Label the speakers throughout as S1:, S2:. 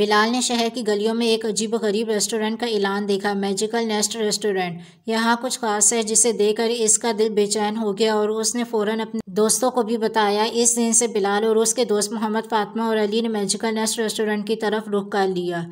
S1: बिलाल ने शहर की गलियों में एक अजीब गरीब रेस्टोरेंट का ऐलान देखा मैजिकल नेस्ट रेस्टोरेंट यहाँ कुछ खास है जिसे देखकर इसका दिल बेचैन हो गया और उसने फौरन अपने दोस्तों को भी बताया इस दिन से बिलाल और उसके दोस्त मोहम्मद फातमा और अली ने मैजिकल नेस्ट रेस्टोरेंट की तरफ रुख कर लिया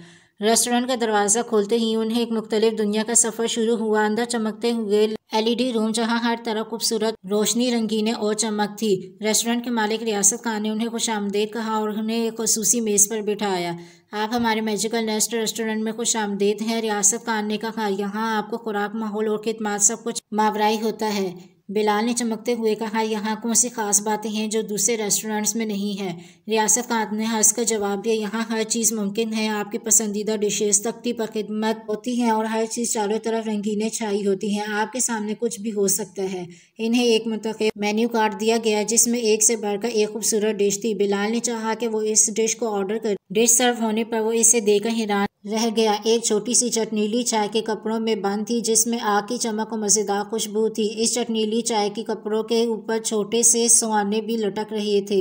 S1: रेस्टोरेंट का दरवाज़ा खोलते ही उन्हें एक मुख्तलिफ दुनिया का सफ़र शुरू हुआ अंदर चमकते हुए एलईडी रूम जहां हर तरफ खूबसूरत रोशनी रंगीने और चमक थी रेस्टोरेंट के मालिक रियासत खान ने उन्हें खुश आमदेद कहा और उन्हें एक खसूसी मेज़ पर बिठाया आप हमारे मेजिकल नेस्ट रेस्टोरेंट में खुश आमदेद हैं रियासत खान ने कहा यहाँ आपको खुराक माहौल और खदमात सब कुछ मावराई होता है बिलाल ने चमकते हुए कहा यहाँ कौन सी ख़ास बातें हैं जो दूसरे रेस्टोरेंट्स में नहीं है रियासत खान ने हंस का जवाब दिया यहाँ हर चीज़ मुमकिन है आपकी पसंदीदा डिशेस तख्ती पर खिदमत होती है और हर चीज़ चारों तरफ रंगीने छाई होती हैं आपके सामने कुछ भी हो सकता है इन्हें एक मुतफ़ मेन्यू कार्ड दिया गया जिसमें एक से बढ़कर एक खूबसूरत डिश थी बिलाल ने चाहा कि वो इस डिश को ऑर्डर कर डिश सर्व होने पर वो इसे देकर हैरान रह गया एक छोटी सी चटनीली चाय के कपड़ों में बंद थी जिसमें आग की चमक और मज़ेदार खुशबू थी इस चटनीली चटनीली चाय के कपड़ों के ऊपर छोटे से सुहाने भी लटक रहे थे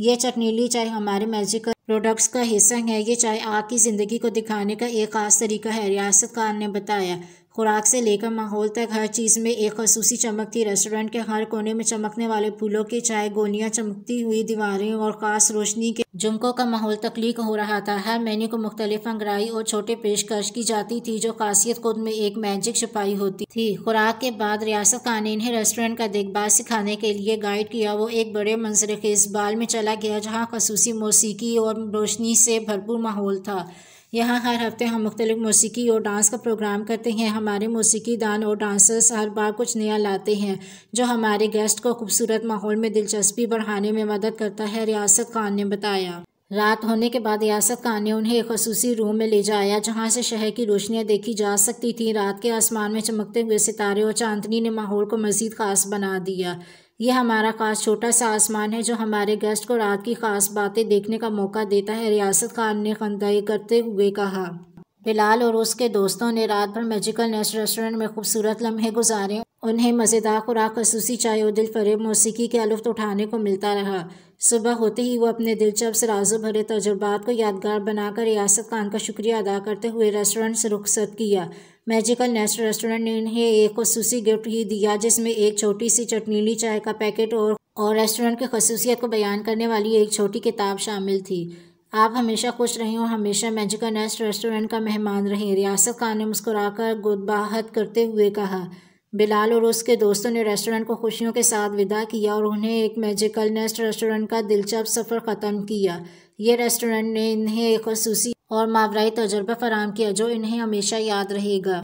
S1: ये चटनीली चाय हमारे मैजिकल प्रोडक्ट्स का हिस्सा है ये चाय आपकी ज़िंदगी को दिखाने का एक खास तरीका है रियासत खान ने बताया खुराक से लेकर माहौल तक हर चीज़ में एक खसूसी चमक थी रेस्टोरेंट के हर कोने में चमकने वाले फूलों की चाय गोलियां चमकती हुई दीवारें और ख़ास रोशनी के जुमकों का माहौल तकलीक हो रहा था हर मेन्यू को मुख्तलिफ अंगराई और छोटे पेशकश की जाती थी जो खासियत खुद में एक मैजिक छुपाई होती थी खुराक के बाद रियासत खान ने इन्हें रेस्टोरेंट का देखभाल सिखाने के लिए गाइड किया वो एक बड़े मंजर खेज बाल में चला गया जहाँ खसूसी मौसीकी और रोशनी से भरपूर माहौल था यहाँ हर हफ्ते हम मुख्तलिफ मौसीकी और डांस का प्रोग्राम करते हैं हमारे मौसीकी दान और डांसर्स हर बार कुछ नया लाते हैं जो हमारे गेस्ट को खूबसूरत माहौल में दिलचस्पी बढ़ाने में मदद करता है रियासत खान ने बताया रात होने के बाद रियासत खान ने उन्हें एक खसूसी रूम में ले जाया जहां से शहर की रोशनियां देखी जा सकती थीं रात के आसमान में चमकते हुए सितारे और चांदनी ने माहौल को मजीद खास बना दिया ये हमारा ख़ास छोटा सा आसमान है जो हमारे गेस्ट को रात की ख़ास बातें देखने का मौका देता है रियासत खान ने खंदाई करते हुए कहा बिलाल और उसके दोस्तों ने रात भर मैजिकल नेस्ट रेस्टोरेंट में खूबसूरत लम्हे गुजारे उन्हें मज़ेदार खुराक खसूसी चाय और दिल फरेब मौसीकी के लुफ्त उठाने को मिलता रहा सुबह होते ही वो अपने दिलचस्प राजो भरे तजुर्बात को यादगार बनाकर रियासत खान का शुक्रिया अदा करते हुए रेस्टोरेंट से रुखसत किया मैजिकल नेस्ट रेस्टोरेंट ने इन्हें एक खसूसी गिफ्ट ही दिया जिसमें एक छोटी सी चटनीली चाय का पैकेट और और रेस्टोरेंट की खसूसियत को बयान करने वाली एक छोटी किताब शामिल थी आप हमेशा खुश रहें और हमेशा मैजिकल नेस्ट रेस्टोरेंट का मेहमान रहें रियासत खान ने मुस्कुराकर गुदबाहत करते हुए कहा बिलाल और उसके दोस्तों ने रेस्टोरेंट को खुशियों के साथ विदा किया और उन्हें एक मैजिकल नेस्ट रेस्टोरेंट का दिलचस्प सफ़र ख़त्म किया ये रेस्टोरेंट ने इन्हें एक खसूसी और मावराई तजर्बा फराम किया जो इन्हें हमेशा याद रहेगा